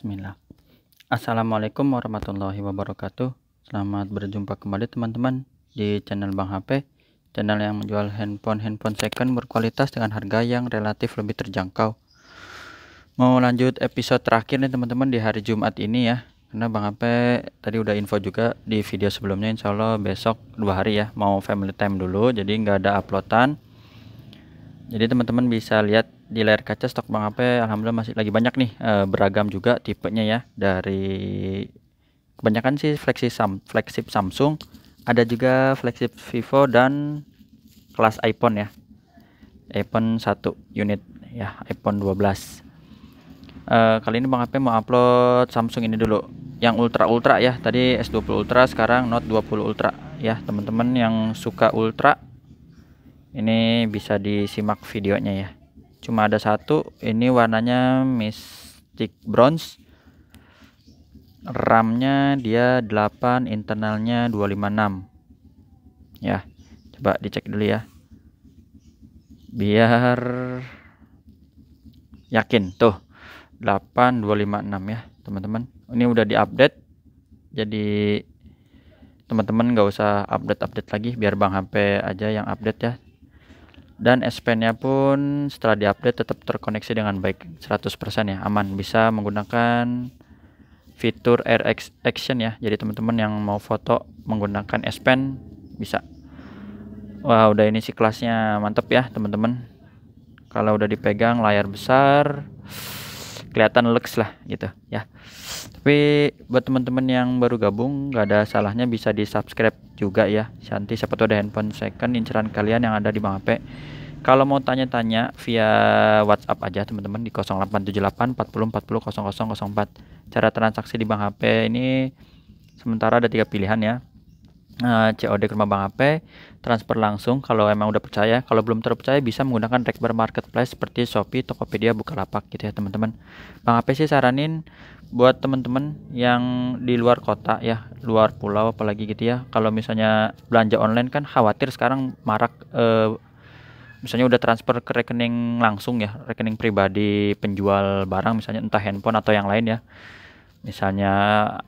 Bismillah. Assalamualaikum warahmatullahi wabarakatuh. Selamat berjumpa kembali teman-teman di channel Bang HP, channel yang menjual handphone-handphone second berkualitas dengan harga yang relatif lebih terjangkau. Mau lanjut episode terakhir nih teman-teman di hari Jumat ini ya. Karena Bang HP tadi udah info juga di video sebelumnya insya Allah besok dua hari ya mau family time dulu jadi nggak ada uploadan. Jadi teman-teman bisa lihat di layar kaca stok bang HP alhamdulillah masih lagi banyak nih e, beragam juga tipenya ya dari kebanyakan sih flagship sam, flagship Samsung ada juga flagship Vivo dan kelas iPhone ya iPhone 1 unit ya iPhone 12 e, eh, kali ini Bang HP mau upload Samsung ini dulu yang ultra ultra ya tadi S20 Ultra sekarang Note 20 Ultra ya teman-teman yang suka ultra ini bisa disimak videonya ya cuma ada satu ini warnanya mystic bronze RAM-nya dia 8 internalnya 256 ya coba dicek dulu ya biar yakin tuh 8256 ya teman-teman ini udah diupdate jadi teman-teman nggak usah update-update lagi biar Bang HP aja yang update ya dan S Pen-nya pun setelah diupdate tetap terkoneksi dengan baik 100% ya aman bisa menggunakan fitur RX Action ya jadi teman-teman yang mau foto menggunakan S Pen bisa wah udah ini sih kelasnya mantep ya teman-teman kalau udah dipegang layar besar kelihatan lux lah gitu ya tapi buat teman-teman yang baru gabung nggak ada salahnya bisa di subscribe juga ya nanti siapa tuh ada handphone second kan inceran kalian yang ada di bang HP kalau mau tanya-tanya via WhatsApp aja teman-teman di 0878 40 40 0004 cara transaksi di Bang HP ini sementara ada tiga pilihan ya uh, eh, COD ke rumah Bang Ape, transfer langsung kalau emang udah percaya. Kalau belum terpercaya bisa menggunakan Rekbar Marketplace seperti Shopee, Tokopedia, Bukalapak gitu ya teman-teman. Bang Ape sih saranin buat teman-teman yang di luar kota ya, luar pulau apalagi gitu ya. Kalau misalnya belanja online kan khawatir sekarang marak eh, misalnya udah transfer ke rekening langsung ya, rekening pribadi penjual barang misalnya entah handphone atau yang lain ya misalnya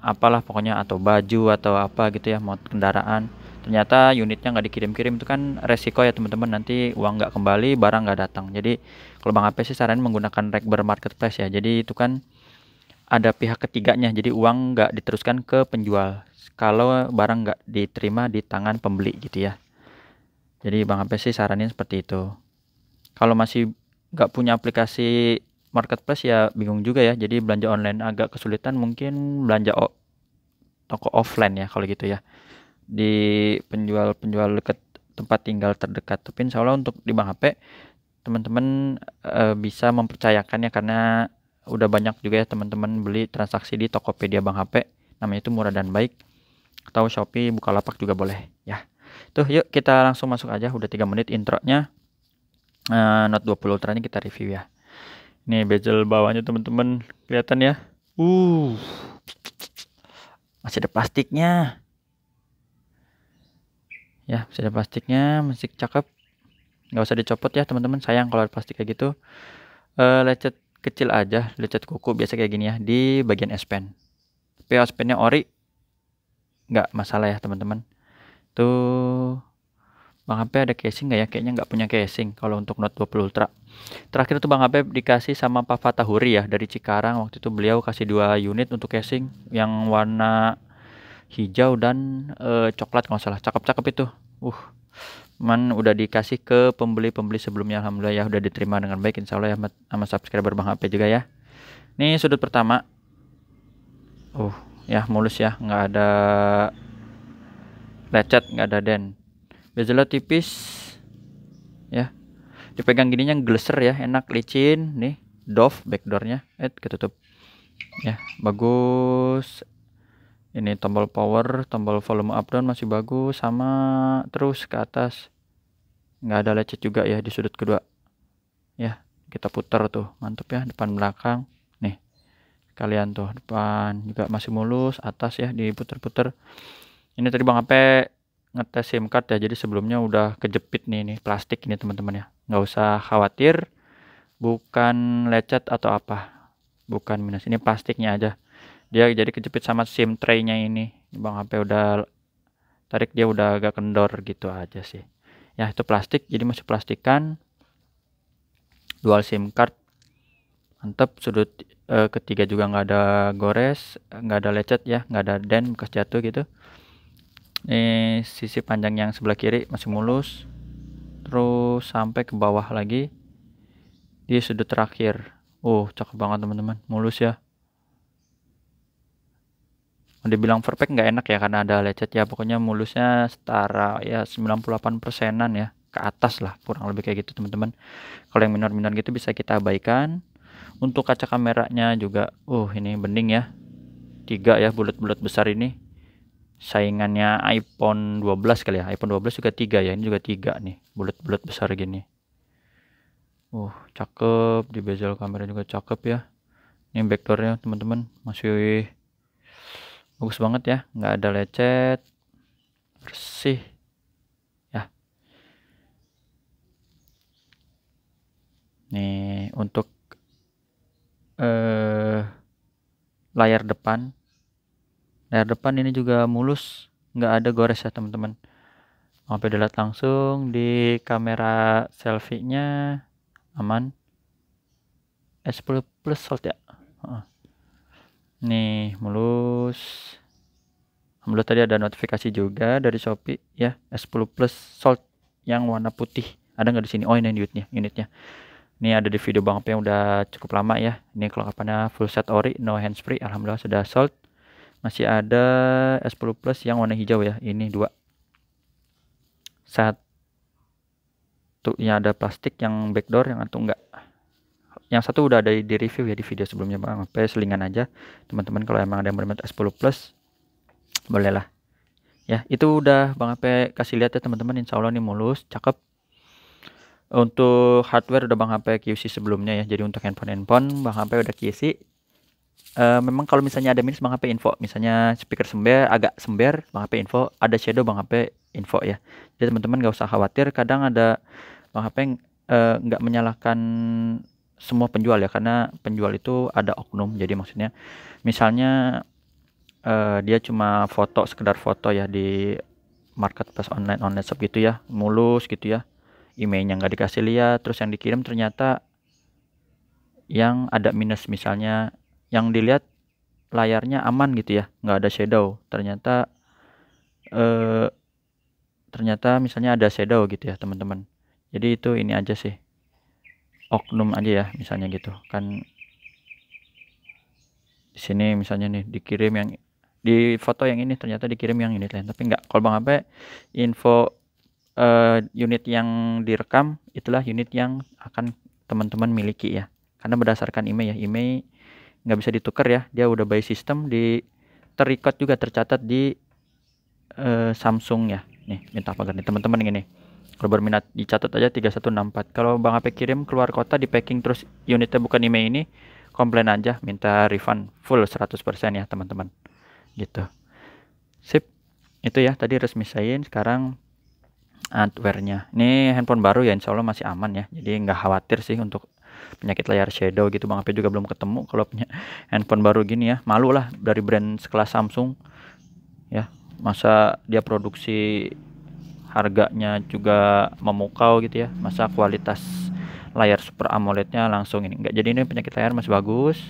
apalah pokoknya atau baju atau apa gitu ya mau kendaraan ternyata unitnya nggak dikirim-kirim itu kan resiko ya teman-teman nanti uang nggak kembali barang nggak datang jadi kalau bang Ape sih saran menggunakan rekber marketplace ya jadi itu kan ada pihak ketiganya jadi uang nggak diteruskan ke penjual kalau barang nggak diterima di tangan pembeli gitu ya jadi bang Ape sih saranin seperti itu kalau masih nggak punya aplikasi marketplace ya bingung juga ya. Jadi belanja online agak kesulitan mungkin belanja toko offline ya kalau gitu ya. Di penjual-penjual dekat tempat tinggal terdekat. Tapi insya Allah untuk di Bang HP teman-teman e, bisa mempercayakannya karena udah banyak juga ya teman-teman beli transaksi di Tokopedia Bang HP. Namanya itu murah dan baik. Atau Shopee Bukalapak juga boleh ya. Tuh yuk kita langsung masuk aja udah tiga menit intronya. Uh, Note 20 Ultra ini kita review ya. Nih bezel bawahnya teman-teman kelihatan ya. Uh, masih ada plastiknya. Ya masih ada plastiknya, masih cakep. Nggak usah dicopot ya teman-teman. Sayang kalau ada plastik kayak gitu. Uh, lecet kecil aja, lecet kuku biasa kayak gini ya di bagian S Pen. Tapi S Pennya ori, nggak masalah ya teman-teman. Tuh Bang HP ada casing nggak ya? Kayaknya nggak punya casing kalau untuk Note 20 Ultra. Terakhir itu Bang Habib dikasih sama Pak Fatahuri ya dari Cikarang waktu itu beliau kasih dua unit untuk casing yang warna hijau dan e, coklat nggak salah cakep-cakep itu uh man udah dikasih ke pembeli-pembeli sebelumnya alhamdulillah ya udah diterima dengan baik insyaallah ya sama subscriber Bang HP juga ya ini sudut pertama uh ya mulus ya nggak ada lecet nggak ada den bezelnya tipis dipegang gini gininya gliser ya enak licin nih Dove backdoornya eh ketutup ya bagus ini tombol power tombol volume up down masih bagus sama terus ke atas nggak ada lecet juga ya di sudut kedua ya kita putar tuh mantep ya depan belakang nih kalian tuh depan juga masih mulus atas ya diputer-puter ini tadi bang Ape ngetes SIM card ya jadi sebelumnya udah kejepit nih nih plastik ini teman-teman ya nggak usah khawatir bukan lecet atau apa bukan minus ini plastiknya aja dia jadi kejepit sama sim traynya ini bang HP udah tarik dia udah agak kendor gitu aja sih ya itu plastik jadi masih plastikan dual sim card mantep sudut e, ketiga juga nggak ada gores nggak ada lecet ya nggak ada dent bekas jatuh gitu ini sisi panjang yang sebelah kiri masih mulus terus sampai ke bawah lagi di sudut terakhir oh cakep banget teman-teman mulus ya udah bilang perfect nggak enak ya karena ada lecet ya pokoknya mulusnya setara ya 98 persenan ya ke atas lah kurang lebih kayak gitu teman-teman kalau yang minor-minor gitu bisa kita abaikan untuk kaca kameranya juga uh ini bening ya tiga ya bulat-bulat besar ini saingannya iPhone 12 kali ya iPhone 12 juga tiga ya ini juga tiga nih bulat-bulat besar gini uh cakep di bezel kamera juga cakep ya ini backdoornya teman-teman masih bagus banget ya nggak ada lecet bersih ya nih untuk eh layar depan layar nah, depan ini juga mulus nggak ada gores ya teman-teman sampai dilihat langsung di kamera selfie nya aman S10 plus salt ya nih mulus Alhamdulillah tadi ada notifikasi juga dari Shopee ya S10 plus salt yang warna putih ada nggak di sini oh ini unitnya unitnya ini ada di video Bang P yang udah cukup lama ya ini kelengkapannya full set ori no handsfree Alhamdulillah sudah salt masih ada S10 Plus yang warna hijau ya ini dua satunya ada plastik yang backdoor yang atau enggak yang satu udah ada di review ya di video sebelumnya bang apa ya, selingan aja teman-teman kalau emang ada yang berminat S10 Plus bolehlah ya itu udah bang apa kasih lihat ya teman-teman insya Allah ini mulus cakep untuk hardware udah bang HP QC sebelumnya ya jadi untuk handphone handphone bang HP udah QC uh, memang kalau misalnya ada minus Bang HP info, misalnya speaker sember agak sember Bang HP info, ada shadow Bang HP info ya. Jadi teman-teman gak usah khawatir, kadang ada Bang HP eh, nggak uh, menyalahkan semua penjual ya karena penjual itu ada oknum. Jadi maksudnya misalnya uh, dia cuma foto sekedar foto ya di market pas online online shop gitu ya, mulus gitu ya. Emailnya nggak dikasih lihat, terus yang dikirim ternyata yang ada minus misalnya yang dilihat layarnya aman gitu ya nggak ada shadow ternyata eh, ternyata misalnya ada shadow gitu ya teman-teman jadi itu ini aja sih oknum aja ya misalnya gitu kan di sini misalnya nih dikirim yang di foto yang ini ternyata dikirim yang ini lain tapi enggak kalau bang apa info uh, unit yang direkam itulah unit yang akan teman-teman miliki ya karena berdasarkan email ya email nggak bisa ditukar ya dia udah by system di terikat juga tercatat di uh, Samsung ya nih minta pagar nih teman-teman ini kalau berminat dicatat aja 3164 kalau Bang AP kirim keluar kota di packing terus unitnya bukan IMEI ini komplain aja minta refund full 100% ya teman-teman gitu sip itu ya tadi resmi saya sekarang hardwarenya ini handphone baru ya insya Allah masih aman ya jadi nggak khawatir sih untuk penyakit layar shadow gitu Bang Apa juga belum ketemu kalau punya handphone baru gini ya malu lah dari brand sekelas Samsung ya masa dia produksi harganya juga memukau gitu ya masa kualitas layar Super AMOLED-nya langsung ini enggak jadi ini penyakit layar masih bagus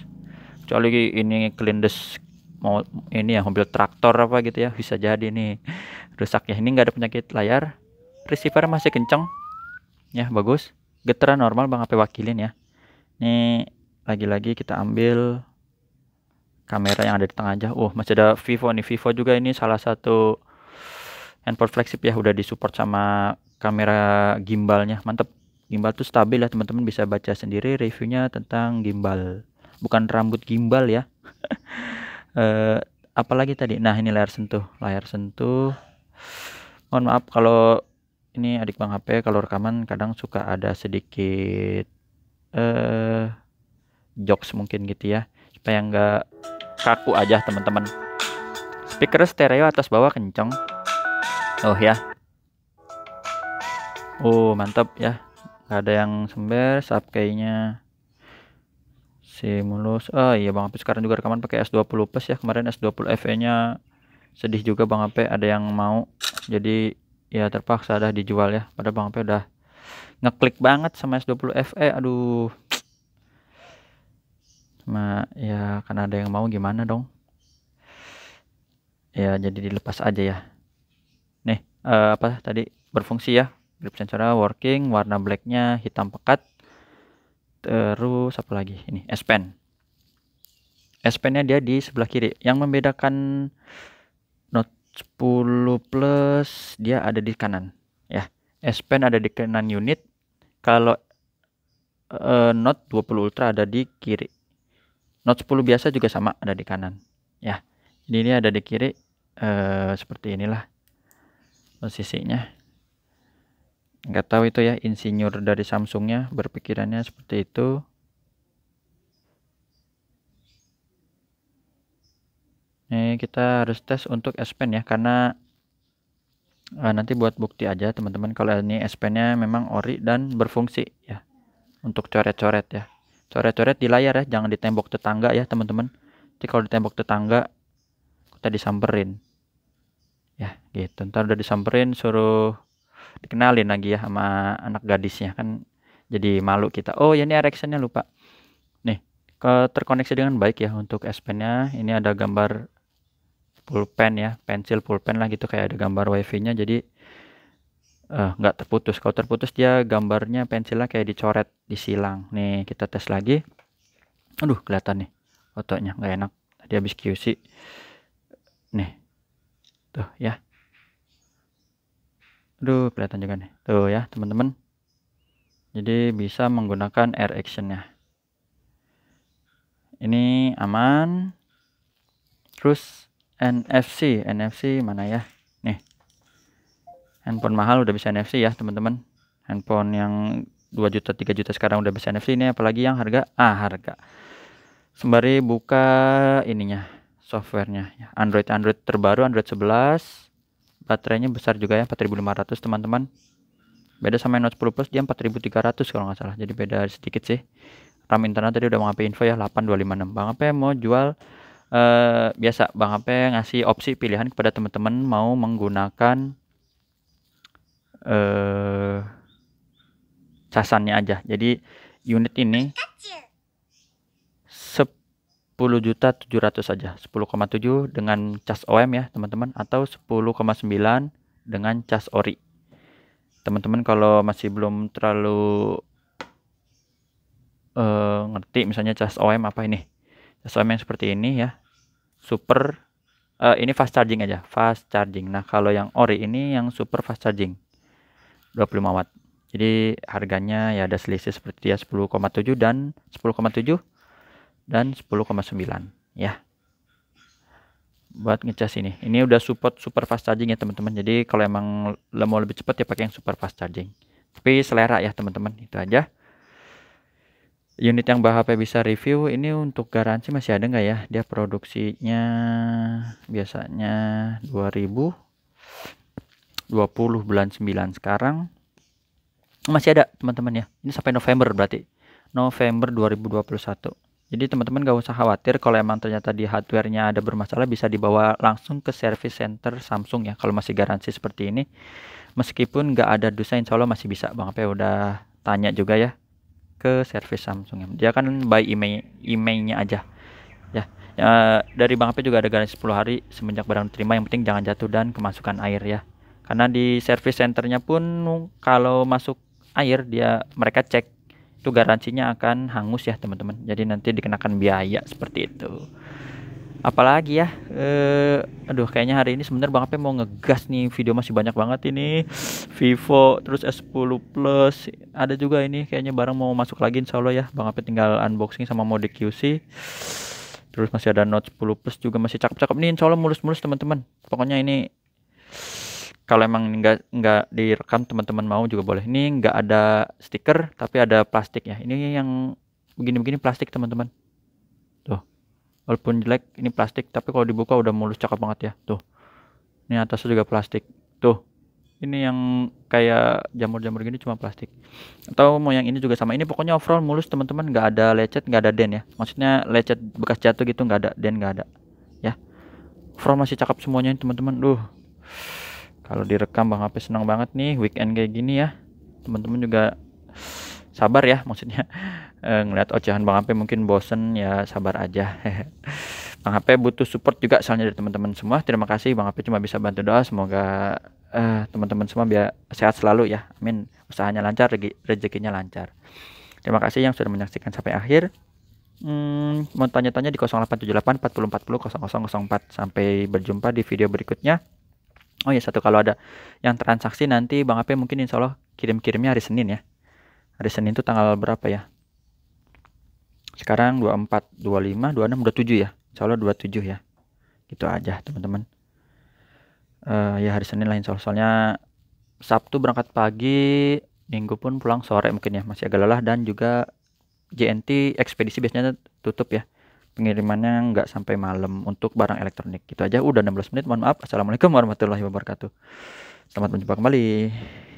kecuali ini kelindes mau ini ya mobil traktor apa gitu ya bisa jadi nih ya ini enggak ada penyakit layar receiver masih kenceng ya bagus getaran normal bang HP wakilin ya ini lagi-lagi kita ambil kamera yang ada di tengah aja oh masih ada Vivo nih Vivo juga ini salah satu handphone flagship ya udah disupport sama kamera gimbalnya mantep gimbal tuh stabil ya teman-teman bisa baca sendiri reviewnya tentang gimbal bukan rambut gimbal ya eh, apalagi tadi nah ini layar sentuh layar sentuh mohon maaf kalau ini adik bang HP kalau rekaman kadang suka ada sedikit uh, jokes mungkin gitu ya supaya nggak kaku aja teman-teman speaker stereo atas bawah kenceng oh ya oh mantap ya nggak ada yang sember sub kayaknya simulus ah oh, iya bang Api sekarang juga rekaman pakai S20 plus ya kemarin S20 FE nya sedih juga bang Ape ada yang mau jadi ya terpaksa dah dijual ya pada bang Ape udah ngeklik banget sama S20 FE aduh cuma ya kan ada yang mau gimana dong ya jadi dilepas aja ya nih uh, apa tadi berfungsi ya grip sensornya working warna blacknya hitam pekat terus apa lagi ini S Pen S Pen nya dia di sebelah kiri yang membedakan Note 10 Plus dia ada di kanan ya S Pen ada di kanan unit. Kalau uh, Note 20 Ultra ada di kiri. Note 10 biasa juga sama ada di kanan. Ya. Jadi ini ada di kiri uh, seperti inilah posisinya. Nggak tahu itu ya insinyur dari Samsungnya berpikirannya seperti itu. Ini kita harus tes untuk S Pen ya karena Eh, nanti buat bukti aja teman-teman kalau ini sp nya memang ori dan berfungsi ya untuk coret-coret ya coret-coret di layar ya jangan di tembok tetangga ya teman-teman jadi kalau di tembok tetangga kita disamperin ya gitu ntar udah disamperin suruh dikenalin lagi ya sama anak gadisnya kan jadi malu kita oh ya ini ereksinya lupa nih terkoneksi dengan baik ya untuk sp nya ini ada gambar pulpen ya pensil pulpen lah gitu kayak ada gambar wifi nya jadi eh, nggak uh, terputus kalau terputus dia gambarnya pensilnya kayak dicoret disilang nih kita tes lagi aduh kelihatan nih fotonya nggak enak tadi habis QC nih tuh ya aduh kelihatan juga nih tuh ya teman-teman jadi bisa menggunakan air action ya, ini aman terus NFC NFC mana ya nih handphone mahal udah bisa NFC ya teman-teman handphone yang 2 juta 3 juta sekarang udah bisa NFC ini apalagi yang harga ah harga sembari buka ininya softwarenya ya, Android Android terbaru Android 11 baterainya besar juga ya 4500 teman-teman beda sama Note 10 Plus dia 4300 kalau nggak salah jadi beda sedikit sih RAM internal tadi udah mau info ya 8256 Bang apa mau jual Eh, biasa Bang Ape ngasih opsi pilihan kepada teman-teman mau menggunakan eh, casannya aja. Jadi unit ini 10 juta 700 saja 10,7 dengan cas OM ya teman-teman atau 10,9 dengan cas ori teman-teman kalau masih belum terlalu uh, ngerti misalnya cas OM apa ini cas OM yang seperti ini ya super uh, ini fast charging aja fast charging nah kalau yang ori ini yang super fast charging 25 watt jadi harganya ya ada selisih seperti ya 10,7 dan 10,7 dan 10,9 ya buat ngecas ini ini udah support super fast charging ya teman-teman jadi kalau emang mau lebih cepat ya pakai yang super fast charging tapi selera ya teman-teman itu aja unit yang Mbak HP bisa review ini untuk garansi masih ada nggak ya dia produksinya biasanya 2000 20 bulan 9 sekarang masih ada teman-teman ya ini sampai November berarti November 2021 jadi teman-teman gak usah khawatir kalau emang ternyata di hardwarenya ada bermasalah bisa dibawa langsung ke service center Samsung ya kalau masih garansi seperti ini meskipun gak ada dosa insya Allah masih bisa Bang Pe udah tanya juga ya ke service Samsung ya. Dia kan by email emailnya aja. Ya. ya dari Bang Ape juga ada garansi 10 hari semenjak barang terima Yang penting jangan jatuh dan kemasukan air ya. Karena di service centernya pun kalau masuk air dia mereka cek itu garansinya akan hangus ya teman-teman. Jadi nanti dikenakan biaya seperti itu apalagi ya eh aduh kayaknya hari ini sebenarnya Bang Apa mau ngegas nih video masih banyak banget ini Vivo terus S10 Plus ada juga ini kayaknya barang mau masuk lagi insya Allah ya Bang Ape tinggal unboxing sama mode QC terus masih ada Note 10 Plus juga masih cakep-cakep nih insya Allah mulus-mulus teman-teman pokoknya ini kalau emang nggak nggak direkam teman-teman mau juga boleh ini nggak ada stiker tapi ada plastik ya ini yang begini-begini plastik teman-teman tuh walaupun jelek ini plastik tapi kalau dibuka udah mulus cakep banget ya tuh ini atasnya juga plastik tuh ini yang kayak jamur-jamur gini cuma plastik atau mau yang ini juga sama ini pokoknya overall mulus teman-teman nggak ada lecet nggak ada den ya maksudnya lecet bekas jatuh gitu nggak ada den nggak ada ya overall masih cakep semuanya teman-teman duh kalau direkam bang HP senang banget nih weekend kayak gini ya teman-teman juga sabar ya maksudnya Eh, ngeliat ngelihat ocehan Bang HP mungkin bosen ya sabar aja. Bang HP butuh support juga soalnya dari teman-teman semua. Terima kasih Bang HP cuma bisa bantu doa semoga eh, teman-teman semua biar sehat selalu ya. Amin. Usahanya lancar, rezekinya lancar. Terima kasih yang sudah menyaksikan sampai akhir. Hmm, mau tanya-tanya di 0878 4040 0004 sampai berjumpa di video berikutnya. Oh ya satu kalau ada yang transaksi nanti Bang Ape mungkin insya Allah kirim-kirimnya hari Senin ya. Hari Senin itu tanggal berapa ya? Sekarang 24, 25, 26, 27 ya. Insya Allah 27 ya. Gitu aja teman-teman. Uh, ya hari Senin lain soal soalnya Sabtu berangkat pagi, Minggu pun pulang sore mungkin ya. Masih agak lelah dan juga JNT ekspedisi biasanya tutup ya. Pengirimannya nggak sampai malam untuk barang elektronik. Gitu aja. Udah 16 menit. Mohon maaf. Assalamualaikum warahmatullahi wabarakatuh. Selamat berjumpa kembali.